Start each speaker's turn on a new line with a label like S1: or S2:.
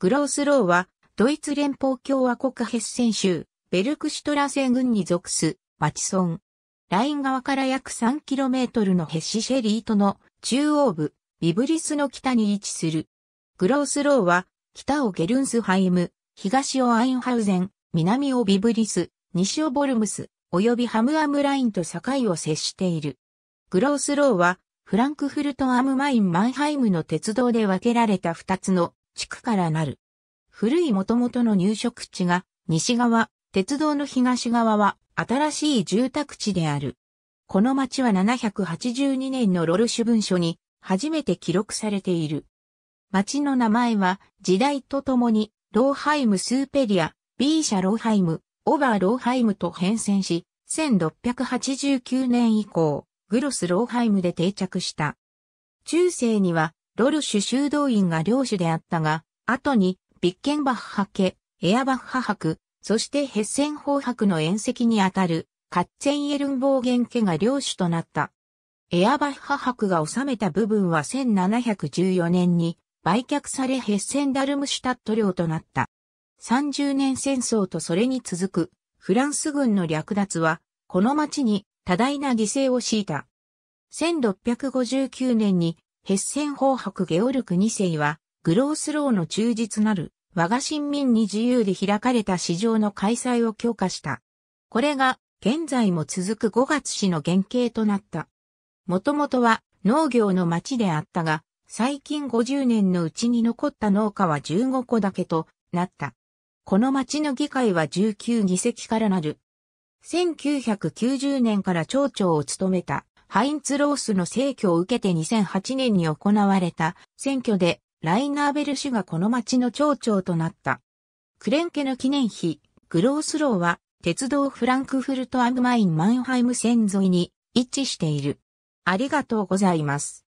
S1: グロースローは、ドイツ連邦共和国ヘッセン州、ベルクシュトラセン郡に属す、町村。ライン側から約 3km のヘッシシェリートの中央部、ビブリスの北に位置する。グロースローは、北をゲルンスハイム、東をアインハウゼン、南をビブリス、西をボルムス、及びハムアムラインと境を接している。グロースローは、フランクフルトアムマインマンハイムの鉄道で分けられた2つの地区からなる。古い元々の入植地が西側、鉄道の東側は新しい住宅地である。この町は782年のロルシュ文書に初めて記録されている。町の名前は時代とともにローハイムスーペリア、ビーシャローハイム、オバーローハイムと変遷し、1689年以降、グロスローハイムで定着した。中世にはロルシュ修道院が領主であったが、後に、ビッケンバッハ家、エアバッハ博、そしてヘッセン法博の縁石にあたる、カッツェンエルンボーゲン家が領主となった。エアバッハ博が治めた部分は1714年に売却されヘッセンダルムシュタット領となった。30年戦争とそれに続くフランス軍の略奪は、この町に多大な犠牲を強いた。1659年にヘッセン法伯ゲオルク2世は、グロースローの忠実なる、我が新民に自由で開かれた市場の開催を強化した。これが、現在も続く5月市の原型となった。もともとは農業の町であったが、最近50年のうちに残った農家は15個だけとなった。この町の議会は19議席からなる。1990年から町長を務めたハインツ・ロースの逝去を受けて2008年に行われた選挙でライナーベル氏がこの町の町長となった。クレンケの記念碑、グロースローは鉄道フランクフルト・アグマイン・マンハイム線沿いに位置している。ありがとうございます。